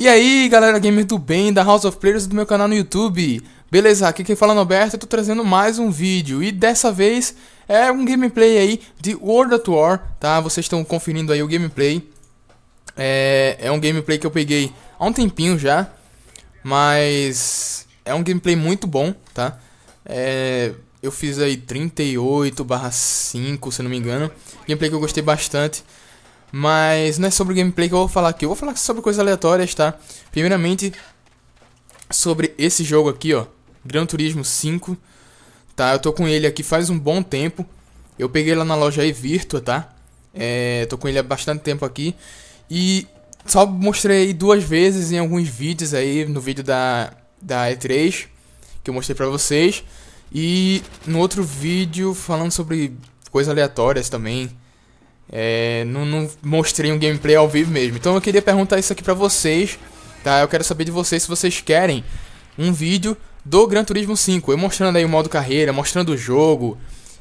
E aí, galera gamer do bem, da House of Players do meu canal no YouTube. Beleza, aqui quem fala é Norberto, eu tô trazendo mais um vídeo e dessa vez é um gameplay aí de World at War, tá? Vocês estão conferindo aí o gameplay. É, é um gameplay que eu peguei há um tempinho já, mas é um gameplay muito bom, tá? É, eu fiz aí 38 5, se não me engano. Gameplay que eu gostei bastante. Mas não é sobre o gameplay que eu vou falar aqui. Eu vou falar sobre coisas aleatórias, tá? Primeiramente, sobre esse jogo aqui, ó. Gran Turismo 5. Tá? Eu tô com ele aqui faz um bom tempo. Eu peguei lá na loja Evirtua, tá? É, tô com ele há bastante tempo aqui. E só mostrei duas vezes em alguns vídeos aí. No vídeo da, da E3, que eu mostrei pra vocês. E no outro vídeo falando sobre coisas aleatórias também. É, não, não, mostrei um gameplay ao vivo mesmo. Então eu queria perguntar isso aqui pra vocês, tá? Eu quero saber de vocês se vocês querem um vídeo do Gran Turismo 5. Eu mostrando aí o modo carreira, mostrando o jogo,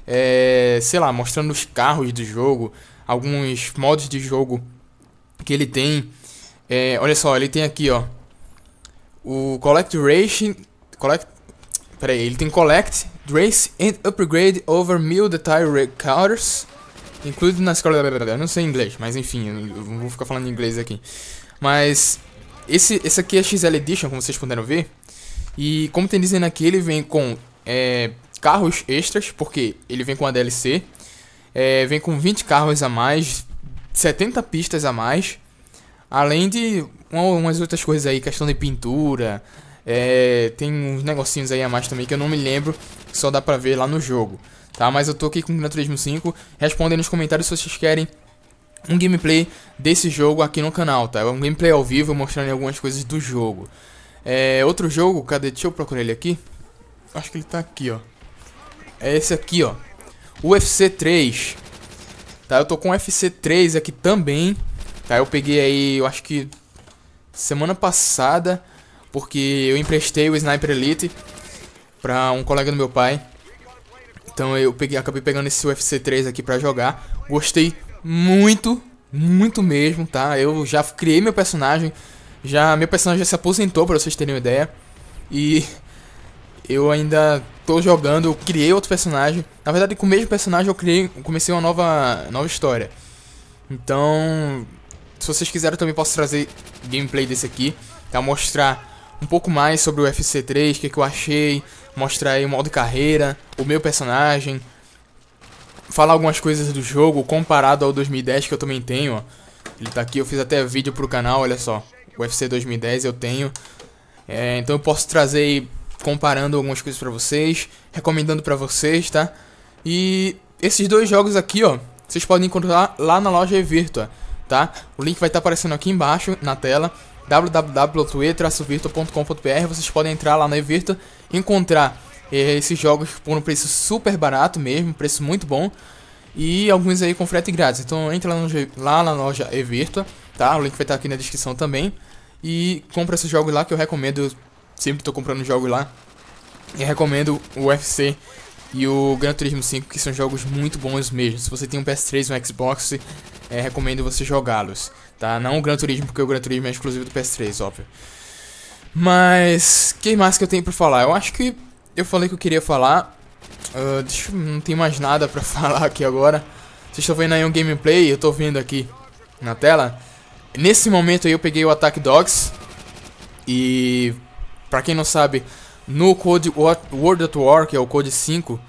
é, sei lá, mostrando os carros do jogo, alguns modos de jogo que ele tem. É, olha só, ele tem aqui, ó. O Collect Racing... Collect... Peraí, ele tem Collect, Race and Upgrade over Mil Detail Recorders. Incluído na escola da... Eu não sei inglês, mas enfim, eu não vou ficar falando inglês aqui. Mas esse, esse aqui é XL Edition, como vocês puderam ver. E como tem dizendo aqui, ele vem com é, carros extras, porque ele vem com a DLC. É, vem com 20 carros a mais, 70 pistas a mais. Além de umas outras coisas aí, questão de pintura. É, tem uns negocinhos aí a mais também que eu não me lembro, só dá pra ver lá no jogo tá? Mas eu tô aqui com o Gran Turismo 5. Respondem nos comentários se vocês querem um gameplay desse jogo aqui no canal, tá? É um gameplay ao vivo mostrando algumas coisas do jogo. É, outro jogo, cadê? Deixa eu procurar ele aqui. Acho que ele tá aqui, ó. É esse aqui, ó. UFC 3. Tá, eu tô com UFC 3 aqui também. Tá, eu peguei aí, eu acho que semana passada, porque eu emprestei o Sniper Elite pra um colega do meu pai. Então eu peguei, acabei pegando esse UFC 3 aqui pra jogar. Gostei muito, muito mesmo, tá? Eu já criei meu personagem. Já, meu personagem já se aposentou, pra vocês terem uma ideia. E eu ainda tô jogando, eu criei outro personagem. Na verdade, com o mesmo personagem eu criei, comecei uma nova, nova história. Então, se vocês quiserem, eu também posso trazer gameplay desse aqui, Pra tá? Mostrar um pouco mais sobre o UFC 3, o que, é que eu achei, mostrar aí o modo carreira, o meu personagem, falar algumas coisas do jogo comparado ao 2010 que eu também tenho, ó. Ele tá aqui, eu fiz até vídeo pro canal, olha só. O UFC 2010 eu tenho. É, então eu posso trazer aí, comparando algumas coisas pra vocês, recomendando pra vocês, tá? E esses dois jogos aqui, ó, vocês podem encontrar lá na loja Evertua, tá? O link vai estar tá aparecendo aqui embaixo na tela wwwe virtuacombr Vocês podem entrar lá na Evirtua e encontrar eh, esses jogos por um preço super barato mesmo, preço muito bom. E alguns aí com frete grátis. Então entra lá, no, lá na loja Evertua, tá? O link vai estar aqui na descrição também. E compra esses jogos lá que eu recomendo. Eu sempre estou comprando jogos lá. E recomendo o UFC e o Gran Turismo 5, que são jogos muito bons mesmo. Se você tem um PS3 e um Xbox, é, recomendo você jogá-los, tá? Não o Gran Turismo, porque o Gran Turismo é exclusivo do PS3, óbvio. Mas, que mais que eu tenho pra falar? Eu acho que eu falei que eu queria falar. Uh, deixa, não tem mais nada pra falar aqui agora. Vocês estão vendo aí um gameplay, eu tô vendo aqui na tela. Nesse momento aí eu peguei o Attack Dogs. E, pra quem não sabe, no Code World at War, que é o Code 5,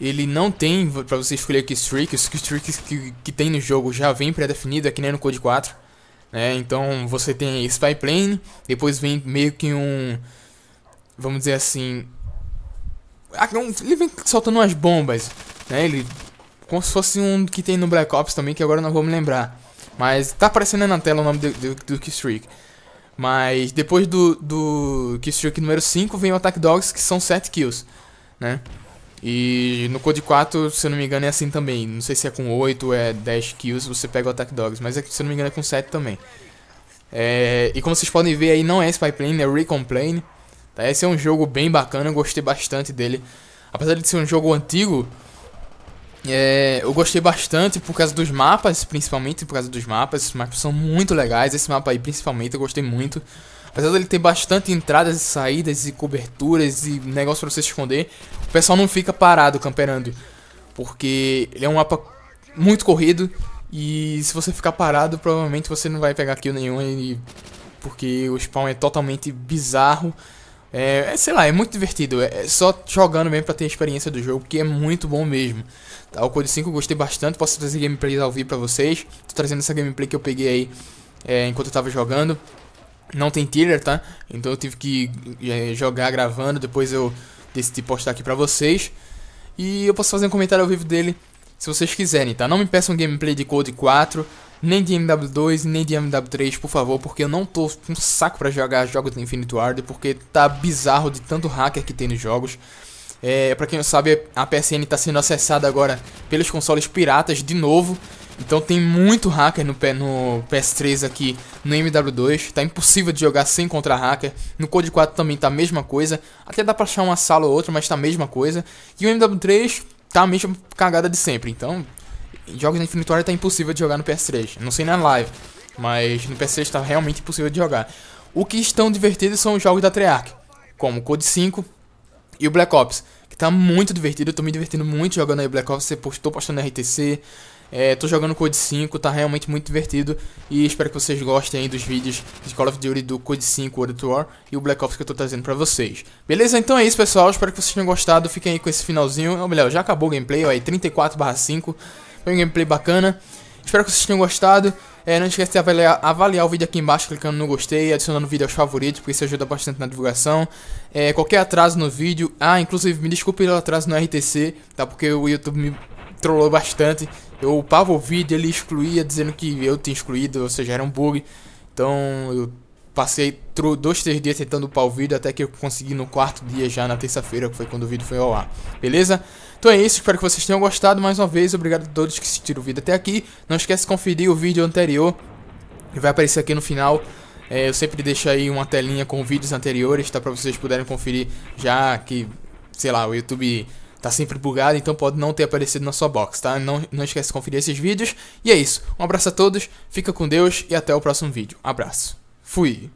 ele não tem para você escolher que streaks, que streaks que, que tem no jogo já vem pré-definido, é que nem no Code 4. Né? Então você tem Spy Plane, depois vem meio que um. Vamos dizer assim. Ah, é ele vem soltando umas bombas, né? Ele. Como se fosse um que tem no Black Ops também, que agora não vou me lembrar. Mas tá aparecendo na tela o nome do, do, do Keystreak. Mas depois do, do Kiss Trick número 5 vem o Attack Dogs, que são 7 kills, né? E no Code 4, se eu não me engano, é assim também. Não sei se é com 8 ou é 10 kills, você pega o Attack Dogs. Mas é se eu não me engano é com 7 também. É, e como vocês podem ver aí, não é Spy Plane, é Recon Plane. Tá? Esse é um jogo bem bacana, eu gostei bastante dele. Apesar de ser um jogo antigo, é, eu gostei bastante por causa dos mapas, principalmente por causa dos mapas. Esses mapas são muito legais. Esse mapa aí, principalmente, eu gostei muito. Apesar dele ter bastante entradas e saídas e coberturas e negócio pra você esconder, o pessoal não fica parado camperando. Porque ele é um mapa muito corrido e se você ficar parado, provavelmente você não vai pegar kill nenhum. E... Porque o spawn é totalmente bizarro. É, é, sei lá, é muito divertido. É, é só jogando mesmo pra ter a experiência do jogo, que é muito bom mesmo. Tá, o Code 5 eu gostei bastante, posso trazer gameplays ao vivo pra vocês. Tô trazendo essa gameplay que eu peguei aí é, enquanto eu tava jogando. Não tem tiller, tá? Então eu tive que é, jogar gravando, depois eu decidi postar aqui pra vocês. E eu posso fazer um comentário ao vivo dele se vocês quiserem, tá? Não me peçam gameplay de Code 4, nem de MW2, nem de MW3, por favor, porque eu não tô com saco para jogar jogos do Infinite Ward, porque tá bizarro de tanto hacker que tem nos jogos. É, para quem não sabe, a PSN tá sendo acessada agora pelos consoles piratas de novo. Então tem muito hacker no, no PS3 aqui no MW2. Tá impossível de jogar sem contra hacker. No Code 4 também tá a mesma coisa. Até dá pra achar uma sala ou outra, mas tá a mesma coisa. E o MW3 tá a mesma cagada de sempre. Então jogos da Infinite Warrior tá impossível de jogar no PS3. Não sei na live, mas no PS3 tá realmente impossível de jogar. O que estão divertidos são os jogos da Treyarch, como Code 5 e o Black Ops, que tá muito divertido. Eu tô me divertindo muito jogando aí Black Ops, estou postando RTC, é, tô jogando Code 5, tá realmente muito divertido e espero que vocês gostem aí dos vídeos de Call of Duty do Code 5 World War e o Black Ops que eu tô trazendo pra vocês. Beleza? Então é isso, pessoal. Espero que vocês tenham gostado. Fiquem aí com esse finalzinho. Ou melhor, já acabou o gameplay, ó, aí 34/5. Foi um gameplay bacana. Espero que vocês tenham gostado. É, não esquece de avaliar, avaliar, o vídeo aqui embaixo, clicando no gostei, adicionando o vídeo aos favoritos, porque isso ajuda bastante na divulgação. É, qualquer atraso no vídeo, ah, inclusive me desculpe pelo atraso no RTC, tá? Porque o YouTube me trollou bastante. Eu upava o vídeo, ele excluía, dizendo que eu tinha excluído, ou seja, era um bug. Então eu Passei dois, três dias tentando upar o vídeo, até que eu consegui no quarto dia já, na terça-feira, que foi quando o vídeo foi ao ar. Beleza? Então é isso, espero que vocês tenham gostado mais uma vez. Obrigado a todos que assistiram o vídeo até aqui. Não esquece de conferir o vídeo anterior, que vai aparecer aqui no final. É, eu sempre deixo aí uma telinha com vídeos anteriores, tá? Pra vocês poderem conferir já que, sei lá, o YouTube tá sempre bugado, então pode não ter aparecido na sua box, tá? Não, não esquece de conferir esses vídeos. E é isso. Um abraço a todos, fica com Deus e até o próximo vídeo. Abraço. Fui.